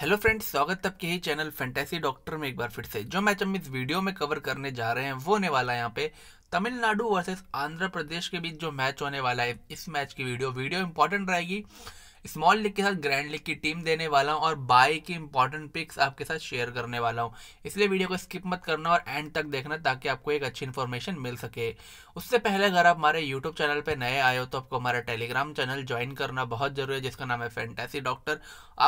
hello friends स्वागत आपके ही channel fantasy doctor में एक बार फिर से जो मैच हम इस वीडियो में कवर करने जा रहे हैं वो होने वाला है यहाँ पे तमिलनाडु वर्सेस आंध्र प्रदेश के बीच जो मैच होने वाला है इस मैच की वीडियो वीडियो इंपॉर्टेंट रहेगी स्मॉल लीग के साथ ग्रैंड लीग की टीम देने वाला हूँ और बाई की इंपॉर्टेंट पिक्स आपके साथ शेयर करने वाला हूँ इसलिए वीडियो को स्किप मत करना और एंड तक देखना ताकि आपको एक अच्छी इन्फॉर्मेशन मिल सके उससे पहले अगर आप हमारे यूट्यूब चैनल पर नए आए हो तो आपको हमारा टेलीग्राम चैनल ज्वाइन करना बहुत जरूरी है जिसका नाम है फैंटेसी डॉक्टर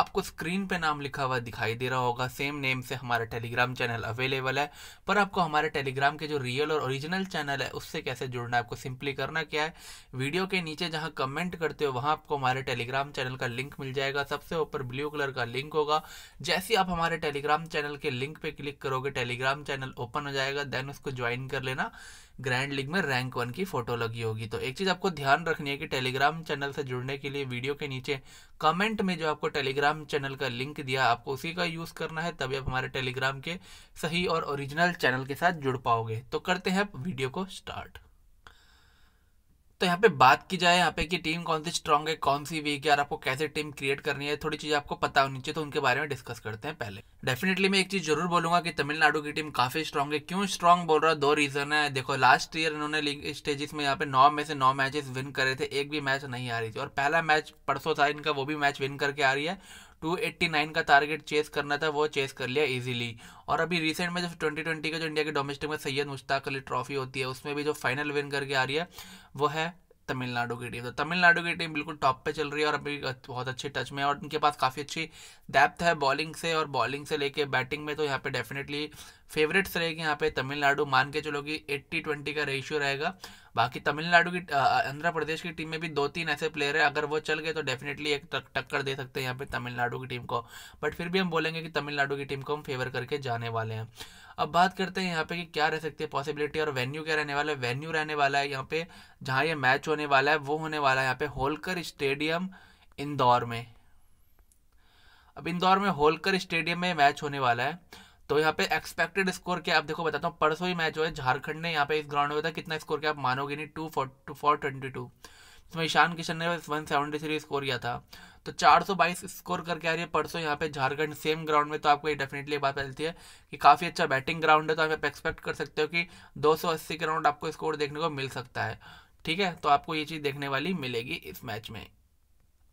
आपको स्क्रीन पे नाम लिखा हुआ दिखाई दे रहा होगा सेम नेम से हमारा टेलीग्राम चैनल अवेलेबल है पर आपको हमारे टेलीग्राम के जो रियल और ओरिजिनल चैनल है उससे कैसे जुड़ना है आपको सिंपली करना क्या है वीडियो के नीचे जहाँ कमेंट करते हो वहाँ आपको हमारे टेलीग्राम चैनल का लिंक मिल जाएगा सबसे ऊपर ब्लू कलर का लिंक होगा जैसे आप हमारे टेलीग्राम चैनल के लिंक पे क्लिक करोगे टेलीग्राम चैनल ओपन हो जाएगा देन उसको ज्वाइन कर लेना ग्रैंड लीग में रैंक वन की फोटो लगी होगी तो एक चीज़ आपको ध्यान रखनी है कि टेलीग्राम चैनल से जुड़ने के लिए वीडियो के नीचे कमेंट में जो आपको टेलीग्राम चैनल का लिंक दिया आपको उसी का यूज़ करना है तभी आप हमारे टेलीग्राम के सही और ओरिजिनल चैनल के साथ जुड़ पाओगे तो करते हैं आप वीडियो को स्टार्ट तो यहाँ पे बात की जाए यहाँ पे कि टीम कौन सी स्ट्रांग है कौन सी वीक है और आपको कैसे टीम क्रिएट करनी है थोड़ी चीज़ आपको पता होनी चाहिए तो उनके बारे में डिस्कस करते हैं पहले डेफिनेटली मैं एक चीज़ जरूर बोलूंगा कि तमिलनाडु की टीम काफ़ी स्ट्रांग है क्यों स्ट्रांग बोल रहा है दो रीज़न है देखो लास्ट ईयर इन्होंने लीग स्टेजेस में यहाँ पे नौ में से नौ मैचेस विन करे थे एक भी मैच नहीं आ रही थी और पहला मैच परसों था इनका वो भी मैच विन करके आ रही है 289 का टारगेट चेस करना था वो चेस कर लिया इजीली और अभी रिसेंट में जो 2020 का जो इंडिया के डोमेस्टिक में सैयद मुश्ताक अली ट्रॉफी होती है उसमें भी जो फाइनल विन करके आ रही है वो है तमिलनाडु की टीम तो तमिलनाडु की टीम बिल्कुल टॉप पे चल रही है और अभी बहुत अच्छे टच में है और उनके पास काफ़ी अच्छी डेप्थ है बॉलिंग से और बॉलिंग से लेके बैटिंग में तो यहाँ पे डेफिनेटली फेवरेट्स रहेगी यहाँ पे तमिलनाडु मान के चलो कि एट्टी ट्वेंटी का रेशियो रहेगा बाकी तमिलनाडु की आंध्र प्रदेश की टीम में भी दो तीन ऐसे प्लेयर है अगर वो चल गए तो डेफिनेटली एक टक्कर दे सकते हैं यहाँ पे तमिलनाडु की टीम को बट फिर भी हम बोलेंगे कि तमिलनाडु की टीम को हम फेवर करके जाने वाले हैं अब बात करते हैं यहाँ पे कि क्या रह सकती है पॉसिबिलिटी और वेन्यू क्या रहने वाला है वेन्यू रहने वाला है यहाँ पे जहाँ ये मैच होने वाला है वो होने वाला है यहाँ पे होलकर स्टेडियम इंदौर में अब इंदौर में होलकर स्टेडियम में मैच होने वाला है तो यहाँ पे एक्सपेक्टेड स्कोर क्या आप देखो बताता हूँ परसों ही मैच हुआ है झारखंड ने यहाँ पे इस ग्राउंड में था कितना स्कोर किया आप मानोगे नहीं two four four twenty two इसमें ईशान किशन ने वन सेवेंटी थ्री स्कोर किया था तो चार सौ बाईस स्कोर करके आ रही है परसों यहाँ पे झारखंड सेम ग्राउंड में तो आपको ये डेफिनेटली बात चलती है कि काफ़ी अच्छा बैटिंग ग्राउंड है तो आप एक्सपेक्ट कर सकते हो कि दो सौ अस्सी के राउंड आपको स्कोर देखने को मिल सकता है ठीक है तो आपको ये चीज़ देखने वाली मिलेगी इस मैच में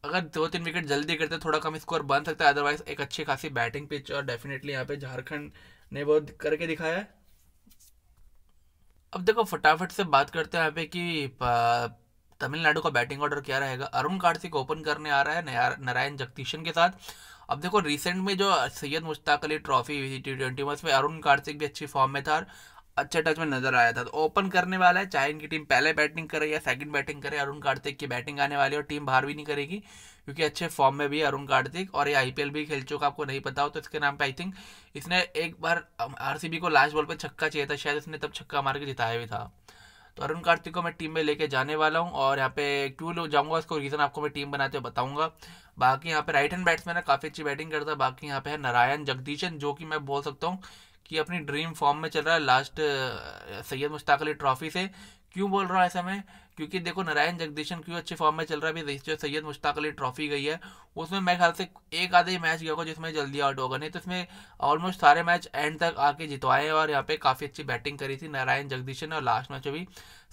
अगर दो तीन विकेट जल्दी करते थोड़ा कम स्कोर बन सकता है अदरवाइज एक अच्छी खासी बैटिंग पिच और डेफिनेटली यहाँ पे झारखंड ने वो करके दिखाया है अब देखो फटाफट से बात करते हैं यहाँ पे कि तमिलनाडु का बैटिंग ऑर्डर क्या रहेगा अरुण कार्तिक ओपन करने आ रहा है नारायण जगदीशन के साथ अब देखो रिसेंट में जो सैयद मुश्ताक अली ट्रॉफी हुई थी टी ट्वेंटी में अरुण कार्तिक भी अच्छी फॉर्म में था अच्छे टच में नजर आया था तो ओपन करने वाला है चाहे इनकी टीम पहले बैटिंग करे या सेकंड बैटिंग करे अरुण कार्तिक की बैटिंग आने वाली है और टीम बाहर भी नहीं करेगी क्योंकि अच्छे फॉर्म में भी अरुण कार्तिक और ये आईपीएल भी खेल चुका आपको नहीं पता हो तो इसके नाम पे आई थिंक इसने एक बार आर को लास्ट बॉल पर छक्का चाहिए था शायद इसने तब छक्का मार के जिताया भी था तो अरुण कार्तिक को मैं टीम में लेके जाने वाला हूँ और यहाँ पे क्यों लोग जाऊँगा इसको रीज़न आपको मैं टीम बनाते हुए बताऊँगा बाकी यहाँ पे राइट हैंड बैट्समैन है काफ़ी अच्छी बैटिंग करता है बाकी यहाँ पे है नारायण जगदीशन जो कि मैं बोल सकता हूँ कि अपनी ड्रीम फॉर्म में चल रहा है लास्ट सैयद मुश्ताक अली ट्रॉफी से क्यों बोल रहा हूँ ऐसा मैं क्योंकि देखो नारायण जगदीशन क्यों अच्छे फॉर्म में चल रहा है अभी जो सैयद मुश्ताक अली ट्रॉफी गई है उसमें मेरे ख्याल से एक आधा ही मैच गया होगा जिसमें जल्दी आउट होगा नहीं तो इसमें ऑलमोस्ट सारे मैच एंड तक आके जितवाए और यहाँ पे काफ़ी अच्छी बैटिंग करी थी नारायण जगदीशन और लास्ट मैच में भी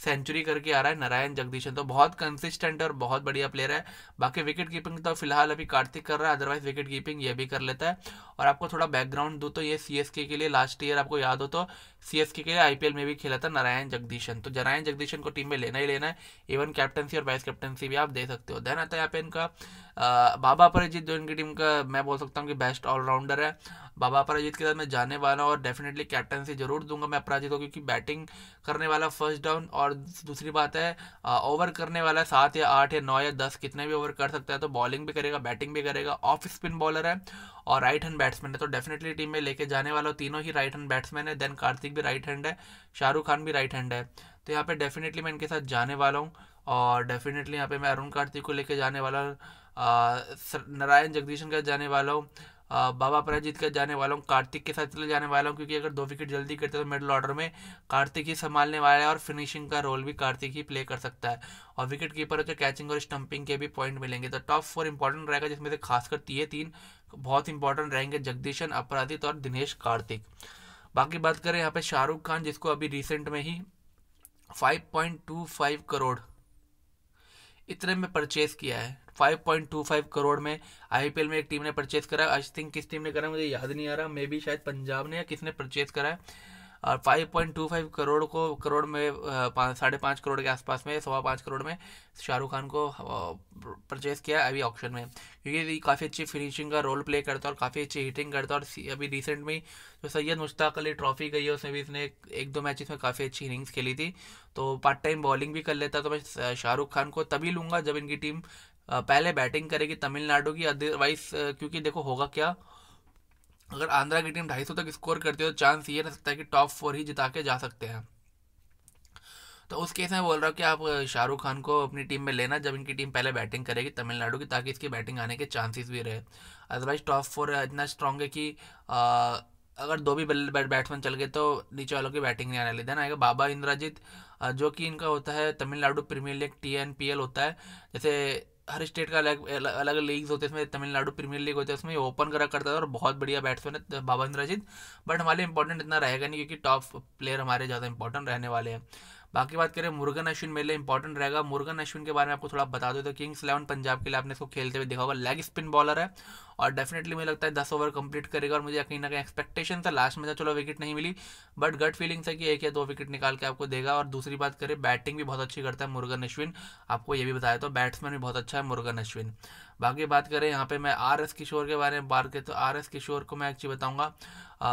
सेंचुरी करके आ रहा है नारायण जगदीशन तो बहुत कंसिस्टेंट और बहुत बढ़िया प्लेयर है बाकी विकेट कीपिंग तो फिलहाल अभी कार्तिक कर रहा है अदरवाइज विकेट कीपिंग ये भी कर लेता है और आपको थोड़ा बैकग्राउंड दूँ तो ये सी के लिए लास्ट ईयर आपको याद हो तो सी के लिए आई में भी खेला था नारायण जगदीशन तो नारायण जगदीशन को टीम में लेना ही लेना है है इवन कैप्टनसी और वाइस कैप्टनसी भी आप दे सकते हो देन आता है यहाँ पे इनका आ, बाबा परजीत जो इनकी टीम का मैं बोल सकता हूँ कि बेस्ट ऑलराउंडर है बाबा पराजीत के साथ मैं जाने वाला हूँ और डेफिनेटली कैप्टनसी जरूर दूंगा मैं अपराजित को क्योंकि बैटिंग करने वाला फर्स्ट डाउन और दूसरी बात है ओवर करने वाला सात या आठ या नौ या दस कितने भी ओवर कर सकता है तो बॉलिंग भी करेगा बैटिंग भी करेगा ऑफ स्पिन बॉलर है और राइट हैंड बैट्समैन है तो डेफिनेटली टीम में लेके जाने वाला तीनों ही राइट हैंड बैट्समैन है देन कार्तिक भी राइट हैंड है शाहरुख खान भी राइट हैंड है तो यहाँ पे डेफिनेटली मैं इनके साथ जाने वाला हूँ और डेफिनेटली यहाँ पे मैं अरुण कार्तिक को लेके जाने वाला हूँ नारायण जगदीशन का जाने वाला हूँ बाबा प्राजीत का जाने वाला हूँ कार्तिक के साथ चले जाने वाला हूँ क्योंकि अगर दो विकेट जल्दी करते तो मिडल ऑर्डर में कार्तिक ही संभालने वाला है और फिनिशिंग का रोल भी कार्तिक ही प्ले कर सकता है और विकेट कीपर हो तो कैचिंग और स्टंपिंग के भी पॉइंट मिलेंगे तो टॉप फोर इंपॉर्टेंट रहेगा जिसमें से खासकर ये तीन बहुत इंपॉर्टेंट रहेंगे जगदीशन अपराधित और दिनेश कार्तिक बाकी बात करें यहाँ पे शाहरुख खान जिसको अभी रिसेंट में ही 5.25 करोड़ इतने में परचेज किया है 5.25 करोड़ में आईपीएल में एक टीम ने परचेज करा आई थिंक किस टीम ने करा मुझे याद नहीं आ रहा मे बी शायद पंजाब ने या किसने परचेज करा है और 5.25 करोड़ को करोड़ में साढ़े पाँच करोड़ के आसपास में सवा पाँच करोड़ में शाहरुख खान को परचेज किया अभी ऑक्शन में क्योंकि काफ़ी अच्छी फिनिशिंग का रोल प्ले करता है और काफ़ी अच्छी हिटिंग करता है और अभी रिसेंट में जो सैयद मुश्ताक अली ट्रॉफी गई है उसमें भी इसने एक दो मैचेस में काफ़ी अच्छी इनिंग्स खेली थी तो पार्ट टाइम बॉलिंग भी कर लेता तो मैं शाहरुख खान को तभी लूँगा जब इनकी टीम पहले बैटिंग करेगी तमिलनाडु की अदरवाइज क्योंकि देखो होगा क्या अगर आंध्रा की टीम ढाई तक स्कोर करती है तो चांस ये रह सकता है कि टॉप फोर ही जिता के जा सकते हैं तो उस केस में बोल रहा हूँ कि आप शाहरुख खान को अपनी टीम में लेना जब इनकी टीम पहले बैटिंग करेगी तमिलनाडु की ताकि इसकी बैटिंग आने के चांसेस भी रहे अदरवाइज टॉप फोर इतना स्ट्रॉन्ग है कि आ, अगर दो भी बैट्समैन चल गए तो नीचे वालों की बैटिंग नहीं आने लगी देन आएगा बाबा इंद्राजीत जो कि इनका होता है Tamil Nadu premier league T N P L होता है जैसे हर स्टेट का अलग अलग लीग्स होते हैं इसमें तमिलनाडु प्रीमियर लीग होता है उसमें ओपन करा करता था और बहुत बढ़िया बैट्समैन है बाबा इंद्राजीत बट हमारे लिए इंपॉर्टेंट इतना रहेगा नहीं क्योंकि टॉप प्लेयर हमारे ज़्यादा इंपॉर्टेंट रहने वाले हैं बाकी बात करें मुर्गन अश्विन मेरे लिए इंपॉर्टेंट रहेगा मुर्गन अश्विन के बारे में आपको थोड़ा बता दो तो किंग्स इलेवन पंजाब के लिए आपने इसको खेलते हुए देखा होगा लेग स्पिन बॉलर है और डेफिनेटली मुझे लगता है दस ओवर कंप्लीट करेगा और मुझे कहीं ना कहीं एक्सपेक्टेशन था लास्ट में था चलो विकेट नहीं मिली बट गट फीलिंग था कि एक या दो विकेट निकाल के आपको देगा और दूसरी बात करें बैटिंग भी बहुत अच्छी करता है मुर्गन अश्विन आपको ये भी बताया तो बैट्समैन भी बहुत अच्छा है मुर्गन अश्विन बाकी बात करें यहाँ पे मैं आर एस किशोर के बारे में बात करें तो आर एस किशोर को मैं चीज़ बताऊंगा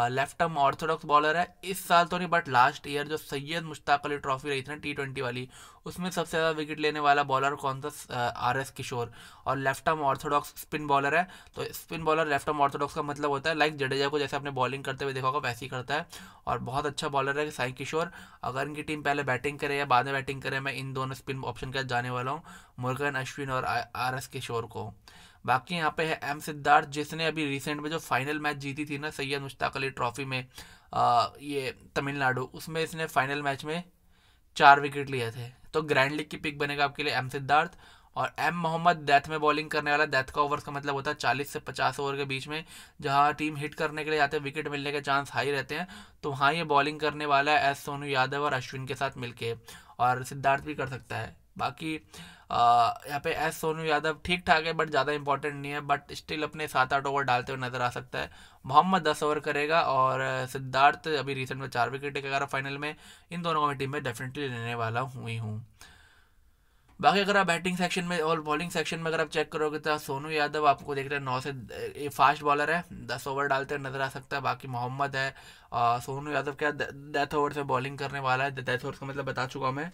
लेफ्ट आर्म ऑर्थोडॉक्स बॉलर है इस साल तो नहीं बट लास्ट ईयर जो सैयद मुश्ताक अली ट्रॉफी रही थी ना टी ट्वेंटी वाली उसमें सबसे ज़्यादा विकेट लेने वाला बॉलर कौन सा आर एस किशोर और left arm orthodox spin bowler है तो spin bowler left arm orthodox का मतलब होता है लाइक जडेजा को जैसे आपने बॉलिंग करते हुए देखा होगा वैसे ही करता है और बहुत अच्छा बॉलर है साई किशोर अगर इनकी टीम पहले बैटिंग करे या बाद में बैटिंग करे मैं इन दोनों स्पिन ऑप्शन के जाने वाला हूँ मुर्गन अश्विन और आर एस किशोर को बाकी यहाँ पे है एम सिद्धार्थ जिसने अभी रिसेंट में जो फाइनल मैच जीती थी ना सैयद मुश्ताक अली ट्रॉफी में आ, ये तमिलनाडु उसमें इसने फाइनल मैच में चार विकेट लिए थे तो ग्रैंड लीग की पिक बनेगा आपके लिए एम सिद्धार्थ और एम मोहम्मद डेथ में बॉलिंग करने वाला डेथ का ओवर का मतलब होता है चालीस से पचास ओवर के बीच में जहां टीम हिट करने के लिए जाते हैं विकेट मिलने के चांस हाई रहते हैं तो वहाँ ये बॉलिंग करने वाला है एस सोनू यादव और अश्विन के साथ मिलके और सिद्धार्थ भी कर सकता है बाकी यहाँ पे एस सोनू यादव ठीक ठाक है बट ज़्यादा इंपॉर्टेंट नहीं है बट स्टिल अपने सात आठ ओवर डालते हुए नजर आ सकता है मोहम्मद दस ओवर करेगा और सिद्धार्थ अभी रिसेंट में चार विकेट लेकर फाइनल में इन दोनों को टीम में डेफिनेटली लेने वाला हुई हूँ बाकी अगर आप बैटिंग सेक्शन में और बॉलिंग सेक्शन में अगर आप चेक करोगे तो सोनू यादव आपको देख रहे हैं नौ से ए, फास्ट बॉलर है दस ओवर डालते हुए नजर आ सकता है बाकी मोहम्मद है सोनू यादव क्या डेथ ओवर से बॉलिंग करने वाला है डेथ ओवर का मतलब बता चुका हूँ मैं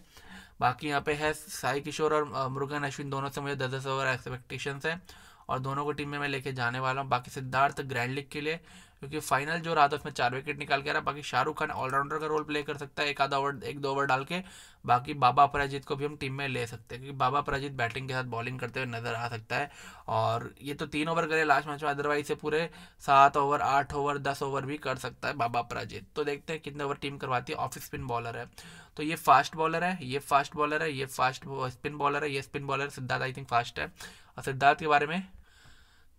बाकी यहाँ पे है साई किशोर और मुरुगन अश्विन दोनों से मुझे दस दस ओवर एक्सपेक्टेशंस हैं और दोनों को टीम में मैं लेके जाने वाला हूँ बाकी सिद्धार्थ ग्रैंड लीग के लिए क्योंकि फाइनल जो रहा था उसमें चार विकेट निकाल के आ रहा है बाकी शाहरुख खान ऑलराउंडर का रोल प्ले कर सकता है एक आधा ओवर एक दो ओवर डाल के बाकी बाबा अपराजित को भी हम टीम में ले सकते हैं क्योंकि बाबा अपराजित बैटिंग के साथ बॉलिंग करते हुए नजर आ सकता है और ये तो तीन ओवर करे लास्ट मैच में अदरवाइज से पूरे सात ओवर आठ ओवर दस ओवर भी कर सकता है बाबा अपराजित तो देखते हैं कितने ओवर टीम करवाती है ऑफ स्पिन बॉलर है तो ये फास्ट बॉलर है ये फास्ट बॉलर है ये फास्ट स्पिन बॉलर है ये spin bowler Siddharth I think fast है और सिद्धार्थ के बारे में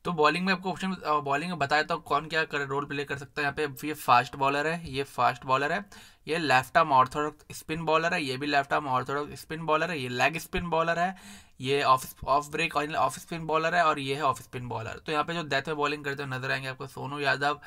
तो बॉलिंग में आपको ऑप्शन बॉलिंग में बताया तो कौन क्या कर रोल प्ले कर सकता है यहाँ पे ये फास्ट बॉलर है ये फास्ट बॉलर है ये left arm orthodox spin bowler है ये भी left arm orthodox spin bowler है ये लेग स्पिन बॉलर है ये off off break off spin bowler है और ये है ऑफ स्पिन बॉलर तो यहाँ पे जो डेथ में बॉलिंग करते हुए नजर आएंगे आपको सोनू यादव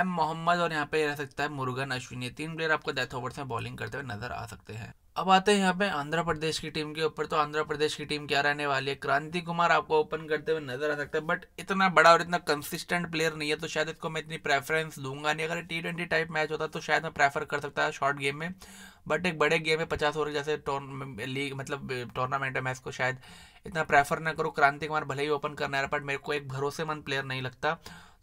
एम मोहम्मद और यहाँ पे रह सकता है मुर्गन अश्विन ये तीन प्लेयर आपको डेथ ओवर से बॉलिंग करते हुए नजर आ सकते हैं अब आते हैं यहाँ पे आंध्र प्रदेश की टीम के ऊपर तो आंध्र प्रदेश की टीम क्या रहने वाली है क्रांति कुमार आपको ओपन करते हुए नजर आ सकता है बट इतना बड़ा और इतना कंसिस्टेंट प्लेयर नहीं है तो शायद इसको मैं इतनी प्रेफरेंस दूंगा नहीं अगर टी ट्वेंटी टाइप मैच होता तो शायद मैं प्रेफर कर सकता है शॉर्ट गेम में बट एक बड़े गेम में पचास ओवर जैसे लीग मतलब टूर्नामेंट है मैं इसको शायद इतना प्रेफर ना करूँ क्रांति कुमार भले ही ओपन करने बट मेरे को एक भरोसेमंद प्लेयर नहीं लगता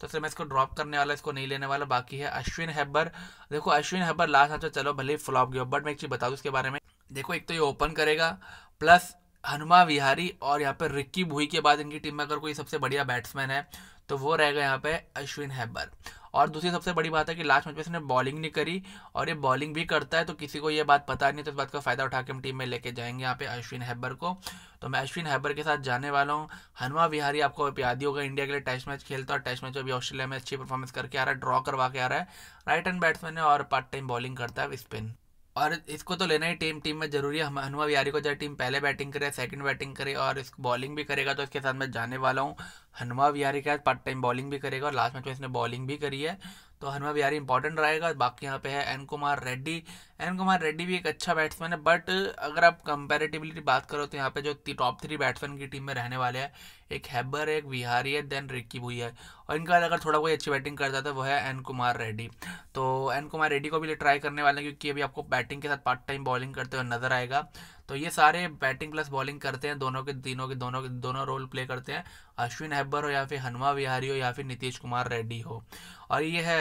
तो इसलिए मैं इसको ड्रॉप करने वाला इसको नहीं लेने वाला बाकी है अश्विन हैब्बर देखो अश्विन हैब्बर लास्ट आंसर चलो भले ही फ्लॉप गया बट मैं एक चीज़ बता दूँ बारे में देखो एक तो ये ओपन करेगा प्लस हनुमा विहारी और यहाँ पे रिक्की भुई के बाद इनकी टीम में अगर कोई सबसे बढ़िया बैट्समैन है तो वो रहेगा यहाँ पे अश्विन हैब्बर और दूसरी सबसे बड़ी बात है कि लास्ट मैच में इसने बॉलिंग नहीं करी और ये बॉलिंग भी करता है तो किसी को ये बात पता नहीं तो इस बात का फ़ायदा उठा के हम टीम में लेके जाएंगे यहाँ पे अश्विन हैबर को तो मैं अश्विन हैबर के साथ जाने वाला हूँ हनुमा विहारी आपको याद ही होगा इंडिया के लिए टेस्ट मैच खेलता है और टेस्ट मैच में भी ऑस्ट्रेलिया में अच्छी परफॉर्मेंस करके आ रहा है ड्रॉ करवा के आ रहा है राइट हैंड बैट्समैन है और पार्ट टाइम बॉलिंग करता है स्पिन और इसको तो लेना ही टीम टीम में जरूरी है हनुमा विहारी को जब टीम पहले बैटिंग करे सेकंड बैटिंग करे और इस बॉलिंग भी करेगा तो इसके साथ मैं जाने वाला हूँ हनुमा विहारी के साथ पार्ट टाइम बॉलिंग भी करेगा और लास्ट मैच में इसने बॉलिंग भी करी है तो हनुमा बिहारी इंपॉर्टेंट रहेगा बाकी यहाँ पे है एन कुमार रेड्डी एन कुमार रेड्डी भी एक अच्छा बैट्समैन है बट अगर आप कंपेरेटिवली बात करो तो यहाँ पे जो टॉप थ्री बैट्समैन की टीम में रहने वाले हैं एक हैबर है एक विहारी है देन रिक्की भुई है और इनके बाद अगर थोड़ा कोई अच्छी बैटिंग करता था तो वो है एन कुमार रेड्डी तो एन कुमार रेड्डी को भी ट्राई करने वाले हैं क्योंकि अभी आपको बैटिंग के साथ पार्ट टाइम बॉलिंग करते हुए नजर आएगा तो ये सारे बैटिंग प्लस बॉलिंग करते हैं दोनों के तीनों के दोनों के दोनों रोल प्ले करते हैं अश्विन हैब्बर हो या फिर हनुमा विहारी हो या फिर नीतीश कुमार रेड्डी हो और ये है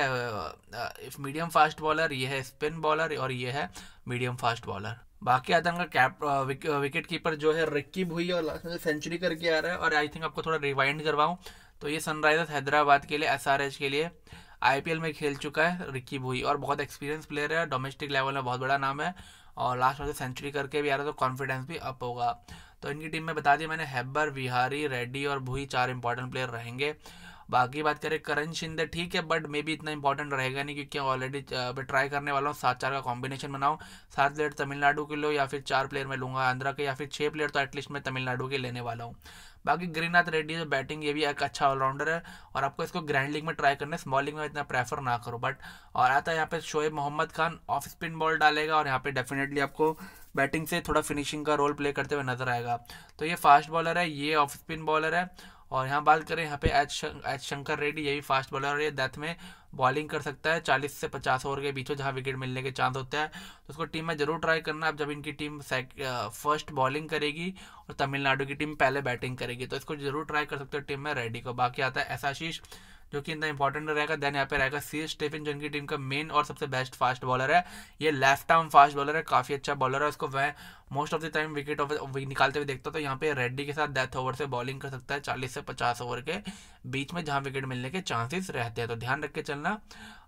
मीडियम फास्ट बॉलर ये है स्पिन बॉलर और ये है मीडियम फास्ट बॉलर बाकी आता है कैप विकेट कीपर जो है रिक्की भुई और सेंचुरी करके आ रहा है और आई थिंक आपको थोड़ा रिवाइंड करवाऊँ तो ये सनराइजर्स हैदराबाद के लिए एस के लिए आईपीएल में खेल चुका है रिक्की भोई और बहुत एक्सपीरियंस प्लेयर है डोमेस्टिक लेवल में बहुत बड़ा नाम है और लास्ट में सेंचुरी तो करके भी आ रहा तो कॉन्फिडेंस भी अप होगा तो इनकी टीम में बता दिया मैंने हैब्बर विहारी रेड्डी और भुई चार इंपॉर्टेंट प्लेयर रहेंगे बाकी बात करें करण शिंदे ठीक है बट मे भी इतना इंपॉर्टेंट रहेगा नहीं क्योंकि ऑलरेडी मैं ट्राई करने वाला हूँ सात चार का कॉम्बिनेशन बनाऊँ सात प्लेयर तमिलनाडु के लो या फिर चार प्लेयर मैं लूँगा आंध्रा के या फिर छः प्लेयर तो एटलीस्ट मैं तमिलनाडु के लेने वाला हूँ बाकी ग्रीनाथ रेड्डी जो बैटिंग ये भी एक अच्छा ऑलराउंडर है और आपको इसको ग्रैंड लीग में ट्राई करना है स्मॉल लीग में इतना प्रेफर ना करो बट और आता है यहाँ पे Shoaib Mohammad Khan off spin ball डालेगा और यहाँ पे डेफिनेटली आपको बैटिंग से थोड़ा फिनिशिंग का रोल प्ले करते हुए नजर आएगा तो ये फास्ट बॉलर है ये ऑफ स्पिन बॉलर है और यहाँ बात करें यहाँ पे एच शंकर रेड्डी ये भी फास्ट बॉलर और ये डेथ में बॉलिंग कर सकता है चालीस से पचास ओवर के बीचों जहाँ विकेट मिलने के चांस होते हैं तो उसको टीम में ज़रूर ट्राई करना अब जब इनकी टीम फर्स्ट बॉलिंग करेगी और तमिलनाडु की टीम पहले बैटिंग करेगी तो इसको जरूर ट्राई कर सकते हो टीम में रेडी को बाकी आता है ऐसा शीश जो कि इतना इंपॉर्टेंट रहेगा देन यहाँ पे रहेगा सी स्टेफिन जो इनकी टीम का मेन और सबसे बेस्ट फास्ट बॉलर है ये लेफ्ट आर्म फास्ट बॉलर है काफ़ी अच्छा बॉलर है उसको वह most of the time wicket निकालते हुए देखता तो यहाँ पे रेड्डी के साथ डेथ ओवर से बॉलिंग कर सकता है चालीस से पचास ओवर के बीच में जहाँ विकेट मिलने के चांसेस रहते हैं तो ध्यान रख के चलना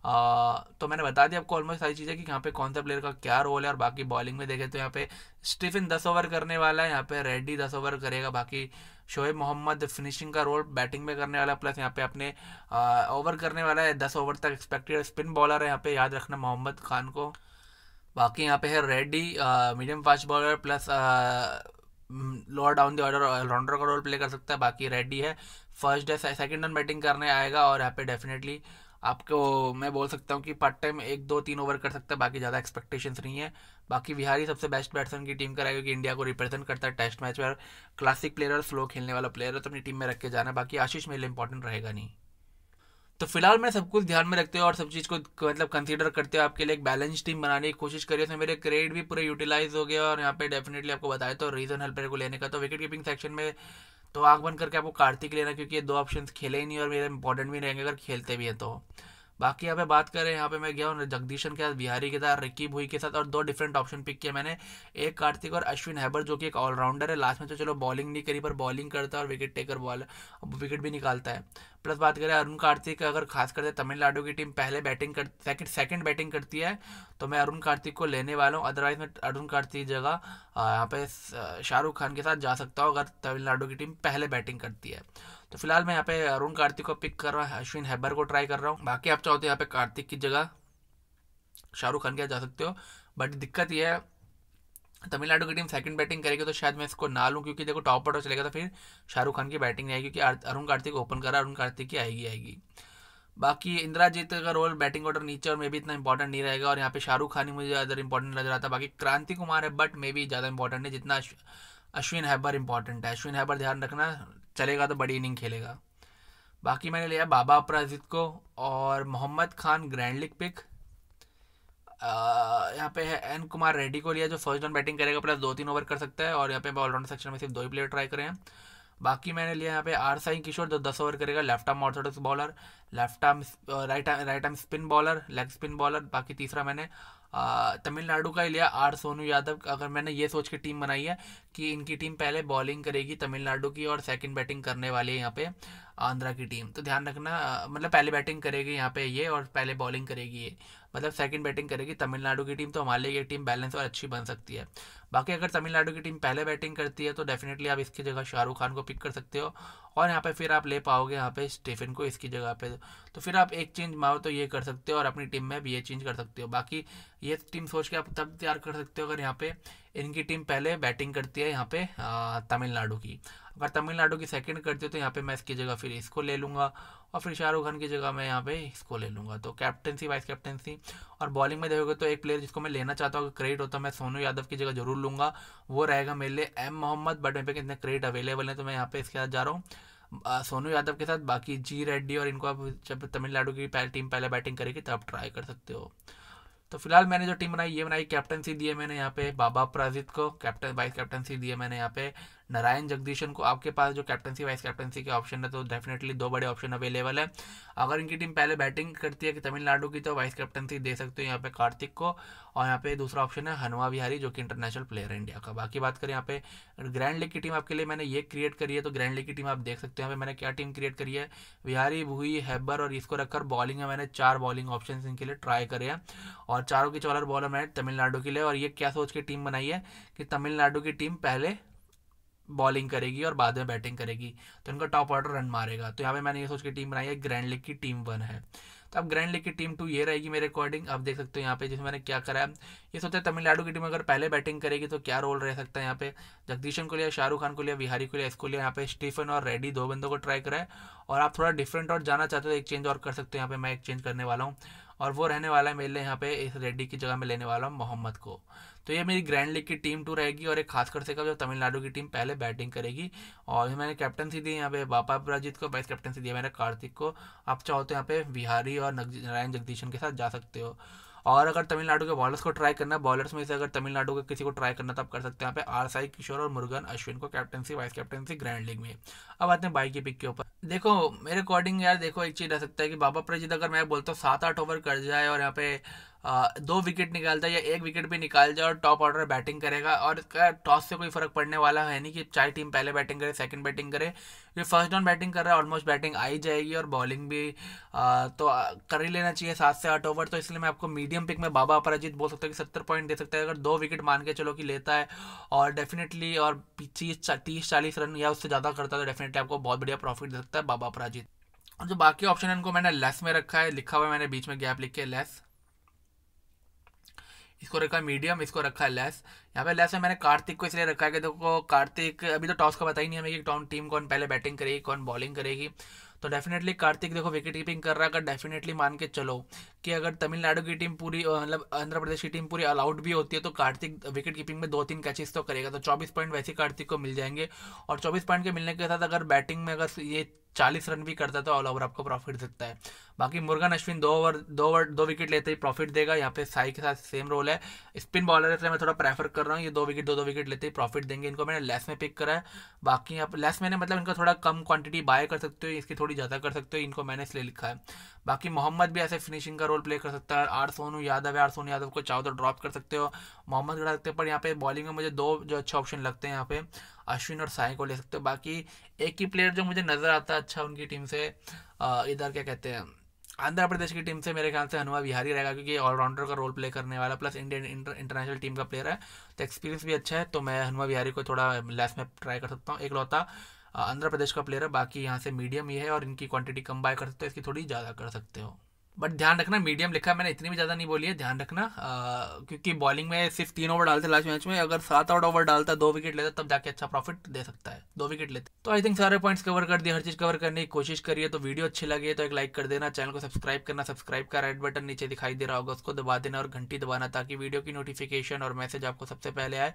आ, तो मैंने बता दिया आपको ऑलमोस्ट सारी चीज़ें कि यहाँ पे कौन सा प्लेयर का क्या रोल है और बाकी बॉलिंग में देखें तो यहाँ पे स्टीफन दस ओवर करने वाला है यहाँ पे रेड्डी दस ओवर करेगा बाकी शोएब मोहम्मद फिनिशिंग का रोल बैटिंग में करने वाला प्लस यहाँ पे अपने ओवर करने वाला है दस ओवर तक एक्सपेक्टेड स्पिन बॉलर है यहाँ पे याद रखना मोहम्मद खान को बाकी यहाँ पे है Reddy medium fast bowler plus lower down दर्डर ऑर्डर ऑलराउंडर का रोल प्ले कर सकता है बाकी रेडी है first day second run batting करने आएगा और यहाँ पे डेफिनेटली आपको मैं बोल सकता हूँ कि पार्ट टाइम एक दो तीन ओवर कर सकता है बाकी ज़्यादा एक्सपेक्टेशंस नहीं है बाकी बिहारी सबसे बेस्ट बैट्समैन की टीम कराएगा क्योंकि इंडिया को रिप्रेजेंट करता है टेस्ट मैच में क्लासिक प्लेयर स्लो खेलने वाला प्लेयर है तो अपनी टीम में रख के जाना बाकी आशीष मेरे लिए इंपॉर्टेंट रहेगा नहीं तो फिलहाल मैं सब कुछ ध्यान में रखते हुए और सब चीज़ को मतलब कंसीडर करते हुए आपके लिए एक बैलेंस टीम बनाने की कोशिश करी उसमें मेरे क्रेडिट भी पूरे यूटिलाइज हो गया और यहाँ पे डेफिनेटली आपको बताया तो रीज़न हेल्पर को लेने का तो विकेट कीपिंग सेक्शन में तो आँख बन करके आपको कार्तिक लेना क्योंकि ये दो ऑप्शन खेले ही नहीं और मेरे इंपॉर्टेंट भी रहेंगे अगर खेलते भी हैं तो बाकी यहाँ पे बात करें यहाँ पे मैं गया हूँ जगदीशन के साथ बिहारी के साथ रिक्की भुई के साथ और दो डिफरेंट ऑप्शन पिक किया मैंने एक कार्तिक और अश्विन हैबर जो कि एक ऑलराउंडर है लास्ट में तो चलो बॉलिंग नहीं करी पर बॉलिंग करता है और विकेट टेकर बॉल विकेट भी निकालता है प्लस बात करें अरुण कार्तिक अगर खास करके तमिलनाडु की टीम पहले बैटिंग कर सेकंड सेकंड बैटिंग करती है तो मैं अरुण कार्तिक को लेने वाला हूँ अदरवाइज मैं अरुण कार्तिक जगह यहाँ पे शाहरुख खान के साथ जा सकता हूँ अगर तमिलनाडु की टीम पहले बैटिंग करती है तो फिलहाल मैं यहाँ पे अरुण कार्तिक को पिक कर रहा हूँ अश्विन हैबर को ट्राई कर रहा हूँ बाकी आप चाहो तो यहाँ पे कार्तिक की जगह शाहरुख खान के जा सकते हो बट दिक्कत यह है तमिलनाडु की टीम सेकंड बैटिंग करेगी तो शायद मैं इसको ना लूँ क्योंकि देखो टॉप ऑर्डर तो चलेगा तो फिर शाहरुख खान की बैटिंग नहीं आएगी क्योंकि अरुण कार्तिक ओपन करा अरुण कार्तिक की आएगी आएगी बाकी इंद्राजीत का रोल बैटिंग ऑर्डर नीचे और मे भी इतना इंपॉर्टेंट नहीं रहेगा और यहाँ पे शाहरुख खान ही मुझे ज़्यादा इंपॉर्टेंट नजर आता बाकी क्रांति कुमार है बट मे भी ज़्यादा इंपॉर्टेंट है जितना अश्विन हैबर इंपॉर्टेंट है अश्विन हैबर ध्यान रखना चलेगा तो बड़ी इनिंग खेलेगा बाकी मैंने लिया बाबा अपराजित को और मोहम्मद खान लिग पिक यहाँ पे है एन कुमार रेड्डी को लिया जो फर्स्ट डाउन बैटिंग करेगा प्लस दो तीन ओवर कर सकता है और यहाँ पे ऑलराउंड सेक्शन में सिर्फ दो ही प्लेयर ट्राई करें हैं बाकी मैंने लिया यहाँ पे आर साई किशोर जो दस ओवर करेगा left arm orthodox bowler left arm right arm right arm spin bowler leg spin bowler बाकी तीसरा मैंने तमिलनाडु का ही लिया आर सोनू यादव अगर मैंने ये सोच के टीम बनाई है कि इनकी टीम पहले बॉलिंग करेगी तमिलनाडु की और सेकंड बैटिंग करने वाली है यहाँ पे आंध्रा की टीम तो ध्यान रखना मतलब पहले बैटिंग करेगी यहाँ पे ये और पहले बॉलिंग करेगी ये मतलब सेकंड बैटिंग करेगी तमिलनाडु की टीम तो हमारे लिए ये टीम बैलेंस और अच्छी बन सकती है बाकी अगर तमिलनाडु की टीम पहले बैटिंग करती है तो डेफिनेटली आप इसकी जगह शाहरुख खान को पिक कर सकते हो और यहाँ पर फिर आप ले पाओगे यहाँ पे स्टीफिन को इसकी जगह पे तो फिर आप एक चेंज मारो तो ये कर सकते हो और अपनी टीम में भी ये चेंज कर सकते हो बाकी ये टीम सोच के आप तब तैयार कर सकते हो अगर यहाँ पे इनकी टीम पहले बैटिंग करती है यहाँ पे तमिलनाडु की अगर तमिलनाडु की सेकंड करती हो तो यहाँ पे मैं इसकी जगह फिर इसको ले लूँगा और फिर शाहरुख खान की जगह मैं यहाँ पे इसको ले लूँगा तो कैप्टनसी वाइस कैप्टनसी और बॉलिंग में देखोगे तो एक प्लेयर जिसको मैं लेना चाहता हूँ अगर क्रेडिट होता मैं सोनू यादव की जगह जरूर लूँगा वो रहेगा मेरे लिए एम मोहम्मद बट मेरे पे कितने क्रेडिट अवेलेबल हैं तो मैं यहाँ पे इसके साथ जा रहा हूँ सोनू यादव के साथ बाकी जी रेड्डी और इनको आप जब तमिलनाडु की पहले टीम पहले बैटिंग करेगी तब ट्राई कर सकते हो तो फिलहाल मैंने जो टीम बनाई ये बनाई कैप्टनसी दी है मैंने यहाँ पे बाबा प्राजित को कैप्टन वाइस कैप्टनसी दी है मैंने यहाँ पे नारायण जगदीशन को आपके पास जो कैप्टनसी वाइस कैप्टनसी के ऑप्शन है तो डेफिनेटली दो बड़े ऑप्शन अवेलेबल है अगर इनकी टीम पहले बैटिंग करती है कि तमिलनाडु की तो वाइस कैप्टनसी दे सकते हो यहाँ पे कार्तिक को और यहाँ पे दूसरा ऑप्शन है हनुमा विहारी जो कि इंटरनेशनल प्लेयर है इंडिया का बाकी बात करें यहाँ पे ग्रैंड लीग की टीम आपके लिए मैंने ये क्रिएट करी है तो ग्रैंड लीग की टीम आप देख सकते हैं यहाँ पे मैंने क्या टीम क्रिएट करी है विहारी भूई हैबर और इसको रखकर बॉलिंग है मैंने चार बॉलिंग ऑप्शन इनके लिए ट्राई करे हैं और चारों के चौलर बॉलर मैंने तमिलनाडु के लिए और ये क्या सोच के टीम बनाई है कि तमिलनाडु की टीम पहले बॉलिंग करेगी और बाद में बैटिंग करेगी तो इनका टॉप ऑर्डर रन मारेगा तो यहाँ पे मैंने ये सोच के टीम बनाई है ग्रैंड लीग की टीम वन है तो अब ग्रैंड लीग की टीम टू ये रहेगी मेरे अकॉर्डिंग आप देख सकते हो यहाँ पे जिसमें मैंने क्या करा है ये हैं तमिलनाडु की टीम अगर पहले बैटिंग करेगी तो क्या रोल रह सकता है यहाँ पे जगदीशन को लिया शाहरुख खान को लिया बिहारी को लिया इसको लिया यहाँ पे स्टीफन और रेड्डी दो बंदों को ट्राई कराए और आप थोड़ा डिफरेंट और जाना चाहते हो एक तो चेंज और कर सकते हो यहाँ पे मैं एक चेंज करने वाला हूँ और वो रहने वाला है मेरे लिए यहाँ पे इस रेड्डी की जगह में लेने वाला हूँ मोहम्मद को तो ये मेरी ग्रैंड लीग की टीम टू रहेगी और एक खास कर से कब जब तमिलनाडु की टीम पहले बैटिंग करेगी और मैंने कैप्टनसी दी यहाँ पे बापा अपराजित को वाइस कैप्टनसी दिया मेरा कार्तिक को आप चाहो तो यहाँ पे बिहारी और नारायण जगदीशन के साथ जा सकते हो और अगर तमिलनाडु के बॉलर्स को ट्राई करना बॉलर्स में से अगर तमिलनाडु के किसी को ट्राई करना तो आप कर सकते हैं यहाँ पे आर साई किशोर और मुर्गन अश्विन को captaincy vice captaincy grand league में अब आते हैं बाई की पिक के ऊपर देखो मेरे अकॉर्डिंग यार देखो एक चीज़ रह सकता है कि बाबा प्रजीत अगर मैं बोलता हूँ सात आठ ओवर कर जाए और यहाँ पे दो विकेट निकाल जाए या एक विकेट भी निकाल जाए और टॉप ऑर्डर बैटिंग करेगा और इसका टॉस से कोई फ़र्क पड़ने वाला है नहीं कि चाहे टीम पहले बैटिंग करे सेकंड बैटिंग करे ये फर्स्ट डाउन बैटिंग कर रहा है ऑलमोस्ट बैटिंग आ ही जाएगी और बॉलिंग भी आ, तो कर ही लेना चाहिए सात से आठ ओवर तो इसलिए मैं आपको मीडियम पिक में बाबा अपराजित बोल सकता हूँ कि सत्तर पॉइंट दे सकता है अगर दो विकेट मान के चलो कि लेता है और डेफिनेटली और पच्चीस तीस चालीस रन या उससे ज़्यादा करता है तो डेफिनेटली आपको बहुत बढ़िया प्रॉफिट दे सकता है बाबा अपराजित और जो बाकी ऑप्शन है उनको मैंने लेस में रखा है लिखा हुआ है मैंने बीच में गैप लिख के लेस इसको रखा है मीडियम इसको रखा है लेस यहाँ पे लेस में मैंने कार्तिक को इसलिए रखा है कि देखो कार्तिक अभी तो टॉस का पता ही नहीं हमें कि टॉन टीम कौन पहले बैटिंग करेगी कौन बॉलिंग करेगी तो डेफिनेटली कार्तिक देखो विकेट कीपिंग कर रहा है अगर डेफिनेटली मान के चलो कि अगर तमिलनाडु की टीम पूरी मतलब आंध्र प्रदेश की टीम पूरी अलाउड भी होती है तो कार्तिक विकेट कीपिंग में दो तीन कैचेस तो करेगा तो 24 पॉइंट वैसे कार्तिक को मिल जाएंगे और 24 पॉइंट के मिलने के साथ अगर बैटिंग में अगर ये चालीस रन भी करता तो ऑल ओवर आपको प्रॉफिट देता है बाकी मुर्गन अश्विन दो ओवर दो ओवर दो विकेट लेते ही प्रॉफिट देगा यहाँ पे साई के साथ सेम रोल है स्पिन बॉलर इसलिए मैं थोड़ा प्रेफर कर रहा हूँ ये दो विकेट दो दो विकेट लेते ही प्रॉफिट देंगे इनको मैंने लेस में पिक करा है बाकी आप लेस मैंने मतलब इनका थोड़ा कम क्वांटिटी बाय कर सकते हो इसकी थोड़ी ज़्यादा कर सकते हो इनको मैंने इसलिए लिखा है बाकी मोहम्मद भी ऐसे फिनिशिंग का रोल प्ले कर सकता है आर सोनू यादव है आर सोनू यादव को चाहो तो ड्रॉप कर सकते हो मोहम्मद कर सकते हो पर यहाँ पे बॉलिंग में मुझे दो जो अच्छे ऑप्शन लगते हैं यहाँ पे अश्विन और साई को ले सकते हो बाकी एक ही प्लेयर जो मुझे नज़र आता है अच्छा उनकी टीम से इधर क्या कहते हैं आंध्र प्रदेश की टीम से मेरे ख्याल से हनुमा बिहारी रहेगा क्योंकि ऑलराउंडर का रोल प्ले करने वाला प्लस इंडियन इंटरनेशनल टीम का प्लेयर है तो एक्सपीरियंस भी अच्छा है तो मैं हनुमा बिहारी को थोड़ा लेस में ट्राई कर सकता हूँ एक लौता आंध्र प्रदेश का प्लेयर है बाकी यहाँ से मीडियम ही है और इनकी क्वांटिटी कम बाय कर सकते हो इसकी थोड़ी ज़्यादा कर सकते हो बट ध्यान रखना मीडियम लिखा मैंने इतनी भी ज़्यादा नहीं बोली है ध्यान रखना आ, क्योंकि बॉलिंग में सिर्फ तीन ओवर डालते लास्ट मैच में अगर सात आठ ओवर डालता दो विकेट लेता तब जाके अच्छा प्रॉफिट दे सकता है दो विकेट लेते तो आई थिंक सारे पॉइंट्स कवर कर दिए हर चीज़ कवर करने की कोशिश करिए तो वीडियो अच्छी लगी तो एक लाइक कर देना चैनल को सब्सक्राइब करना सब्सक्राइब का रेड बटन नीचे दिखाई दे रहा होगा उसको दबा देना और घंटी दबाना ताकि वीडियो की नोटिफिकेशन और मैसेज आपको सबसे पहले आए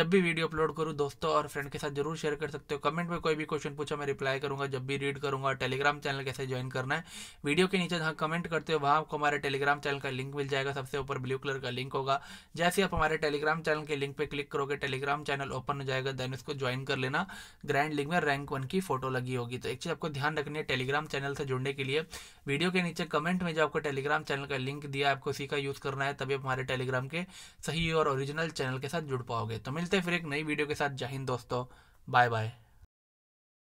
जब भी वीडियो अपलोड करूँ दोस्तों और फ्रेंड के साथ जरूर शेयर कर सकते हो कमेंट में कोई भी क्वेश्चन पूछा मैं रिप्लाई करूँगा जब भी रीड करूँगा टेलीग्राम चैनल कैसे ज्वाइन करना है वीडियो के नीचे जहाँ कमेंट कर करते हो वहाँ आपको हमारे टेलीग्राम चैनल का लिंक मिल जाएगा सबसे ऊपर ब्लू कलर का लिंक होगा जैसे आप हमारे टेलीग्राम चैनल के लिंक पर क्लिक करोगे टेलीग्राम चैनल ओपन हो जाएगा देन उसको ज्वाइन कर लेना ग्रैंड लिंक में रैंक वन की फोटो लगी होगी तो एक चीज़ आपको ध्यान रखनी है टेलीग्राम चैनल से जुड़ने के लिए वीडियो के नीचे कमेंट में जो आपको टेलीग्राम चैनल का लिंक दिया है आपको उसी का यूज़ करना है तभी हमारे टेलीग्राम के सही और ओरिजिनल चैनल के साथ जुड़ पाओगे तो मिलते हैं फिर एक नई वीडियो के साथ जय हिंद दोस्तों बाय बाय